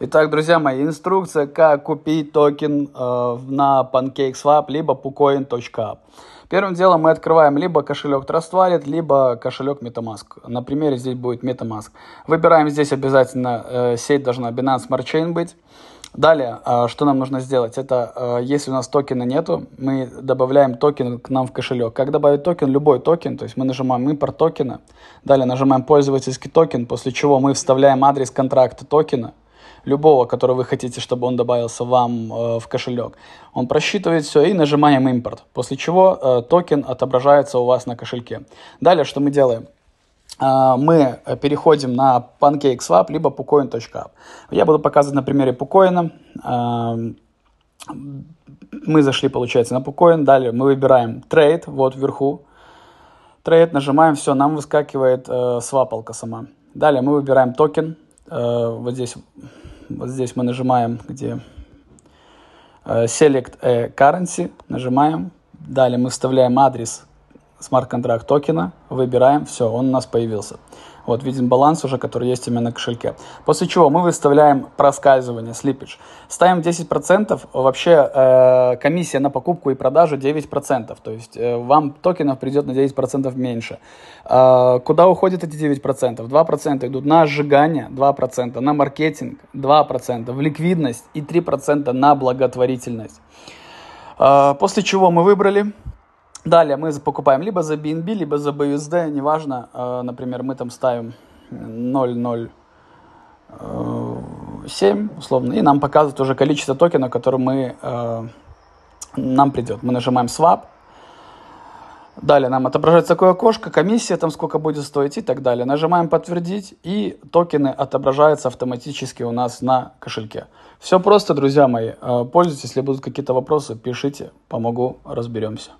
Итак, друзья мои, инструкция, как купить токен э, на PancakeSwap, либо pucoin.app. Первым делом мы открываем либо кошелек Trust Wallet, либо кошелек MetaMask. На примере здесь будет MetaMask. Выбираем здесь обязательно, э, сеть должна Binance Smart Chain быть. Далее, э, что нам нужно сделать, это э, если у нас токена нету, мы добавляем токен к нам в кошелек. Как добавить токен? Любой токен, то есть мы нажимаем импорт токена, далее нажимаем пользовательский токен, после чего мы вставляем адрес контракта токена – любого, который вы хотите, чтобы он добавился вам э, в кошелек. Он просчитывает все и нажимаем импорт, после чего э, токен отображается у вас на кошельке. Далее, что мы делаем? Э, мы э, переходим на PancakeSwap, либо pucoin.app. Я буду показывать на примере pucoin. Э, мы зашли, получается, на pucoin. Далее мы выбираем Trade, вот вверху. Trade нажимаем, все, нам выскакивает свапалка сама. Далее мы выбираем токен. вот здесь вот здесь мы нажимаем, где э, Select a Currency, нажимаем. Далее мы вставляем адрес смарт-контракт токена, выбираем, все, он у нас появился. Вот видим баланс уже, который есть у меня на кошельке. После чего мы выставляем проскальзывание, слиппич. Ставим 10%, вообще э, комиссия на покупку и продажу 9%, то есть э, вам токенов придет на 9% меньше. Э, куда уходят эти 9%? 2% идут на сжигание, 2% на маркетинг, 2% в ликвидность и 3% на благотворительность. Э, после чего мы выбрали Далее мы покупаем либо за BNB, либо за BUSD, неважно. Э, например, мы там ставим 0,07 э, условно, и нам показывают уже количество токена, которое мы, э, нам придет. Мы нажимаем Swap. Далее нам отображается такое окошко, комиссия там сколько будет стоить и так далее. Нажимаем подтвердить и токены отображаются автоматически у нас на кошельке. Все просто, друзья мои. Пользуйтесь, если будут какие-то вопросы, пишите, помогу, разберемся.